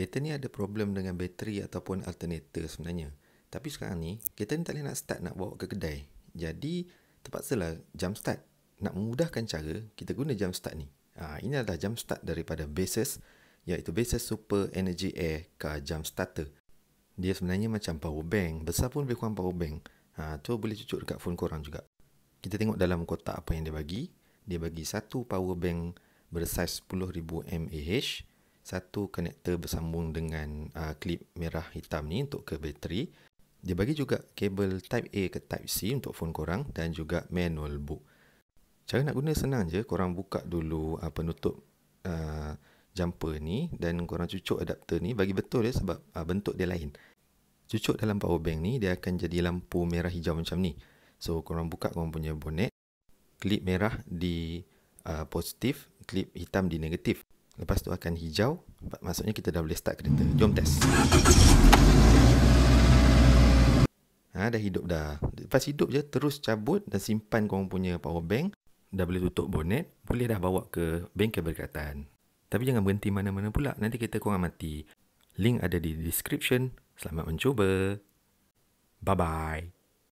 kereta ni ada problem dengan bateri ataupun alternator sebenarnya. Tapi sekarang ni, kereta ni tak boleh nak start nak bawa ke kedai. Jadi, terpaksalah jump start. Nak memudahkan cara, kita guna jump start ni. Ha, ini adalah jump start daripada Basis, iaitu Basis Super Energy Air ke Jump Starter. Dia sebenarnya macam power bank. Besar pun lebih kurang power bank. Ha, tu boleh cucuk dekat phone korang juga. Kita tengok dalam kotak apa yang dia bagi. Dia bagi satu power bank bersaiz 10,000 mAh satu connector bersambung dengan uh, klip merah hitam ni untuk ke bateri. Dia bagi juga kabel type A ke type C untuk phone korang dan juga manual book. Cara nak guna senang je, korang buka dulu uh, penutup uh, jumper ni dan korang cucuk adapter ni bagi betul dia ya sebab uh, bentuk dia lain. Cucuk dalam power bank ni, dia akan jadi lampu merah hijau macam ni. So, korang buka korang punya bonnet, klip merah di uh, positif, klip hitam di negatif. Lepas tu akan hijau Maksudnya kita dah boleh start kereta Jom test Ha, dah hidup dah Lepas hidup je terus cabut dan simpan korang punya power bank Dah boleh tutup bonet Boleh dah bawa ke bank keberkatan. Tapi jangan berhenti mana-mana pula Nanti kita korang mati Link ada di description Selamat mencuba Bye-bye